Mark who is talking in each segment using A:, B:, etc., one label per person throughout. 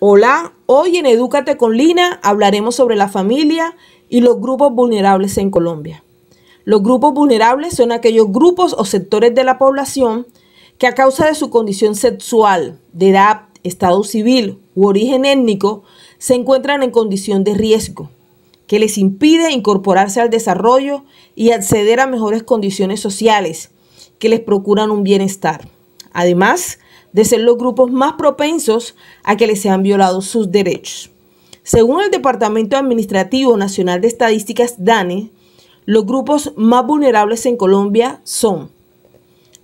A: Hola, hoy en Edúcate con Lina hablaremos sobre la familia y los grupos vulnerables en Colombia. Los grupos vulnerables son aquellos grupos o sectores de la población que a causa de su condición sexual, de edad, estado civil u origen étnico, se encuentran en condición de riesgo, que les impide incorporarse al desarrollo y acceder a mejores condiciones sociales, que les procuran un bienestar. Además, de ser los grupos más propensos a que les sean violados sus derechos. Según el Departamento Administrativo Nacional de Estadísticas, DANE, los grupos más vulnerables en Colombia son,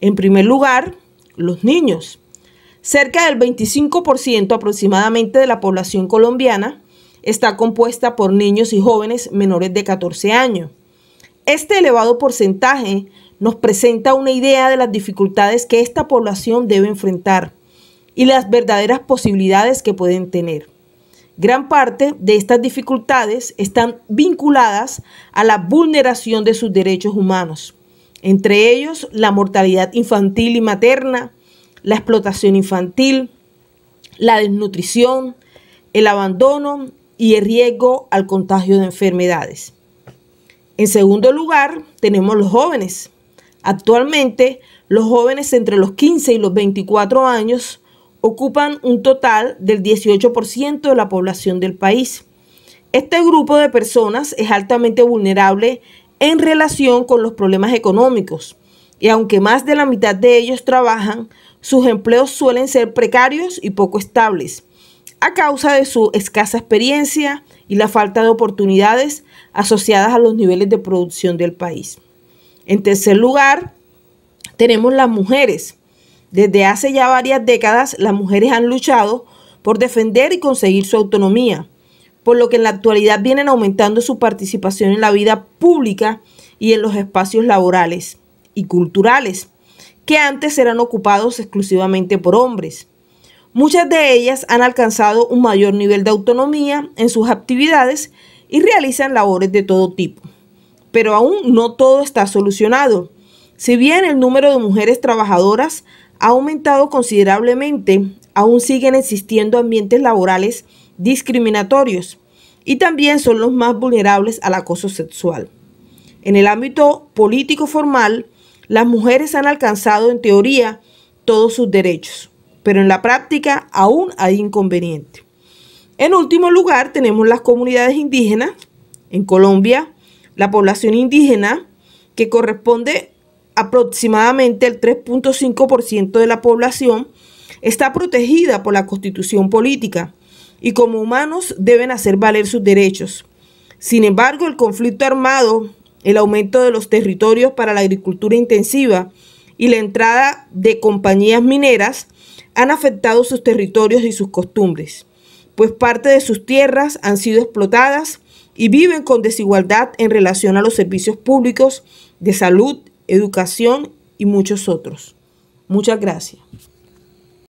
A: en primer lugar, los niños. Cerca del 25% aproximadamente de la población colombiana está compuesta por niños y jóvenes menores de 14 años. Este elevado porcentaje nos presenta una idea de las dificultades que esta población debe enfrentar y las verdaderas posibilidades que pueden tener. Gran parte de estas dificultades están vinculadas a la vulneración de sus derechos humanos, entre ellos la mortalidad infantil y materna, la explotación infantil, la desnutrición, el abandono y el riesgo al contagio de enfermedades. En segundo lugar, tenemos los jóvenes, Actualmente, los jóvenes entre los 15 y los 24 años ocupan un total del 18% de la población del país. Este grupo de personas es altamente vulnerable en relación con los problemas económicos y aunque más de la mitad de ellos trabajan, sus empleos suelen ser precarios y poco estables a causa de su escasa experiencia y la falta de oportunidades asociadas a los niveles de producción del país. En tercer lugar, tenemos las mujeres. Desde hace ya varias décadas, las mujeres han luchado por defender y conseguir su autonomía, por lo que en la actualidad vienen aumentando su participación en la vida pública y en los espacios laborales y culturales, que antes eran ocupados exclusivamente por hombres. Muchas de ellas han alcanzado un mayor nivel de autonomía en sus actividades y realizan labores de todo tipo pero aún no todo está solucionado. Si bien el número de mujeres trabajadoras ha aumentado considerablemente, aún siguen existiendo ambientes laborales discriminatorios y también son los más vulnerables al acoso sexual. En el ámbito político formal, las mujeres han alcanzado en teoría todos sus derechos, pero en la práctica aún hay inconveniente. En último lugar, tenemos las comunidades indígenas en Colombia, la población indígena, que corresponde aproximadamente al 3.5% de la población, está protegida por la constitución política y como humanos deben hacer valer sus derechos. Sin embargo, el conflicto armado, el aumento de los territorios para la agricultura intensiva y la entrada de compañías mineras han afectado sus territorios y sus costumbres, pues parte de sus tierras han sido explotadas y viven con desigualdad en relación a los servicios públicos de salud, educación y muchos otros. Muchas gracias.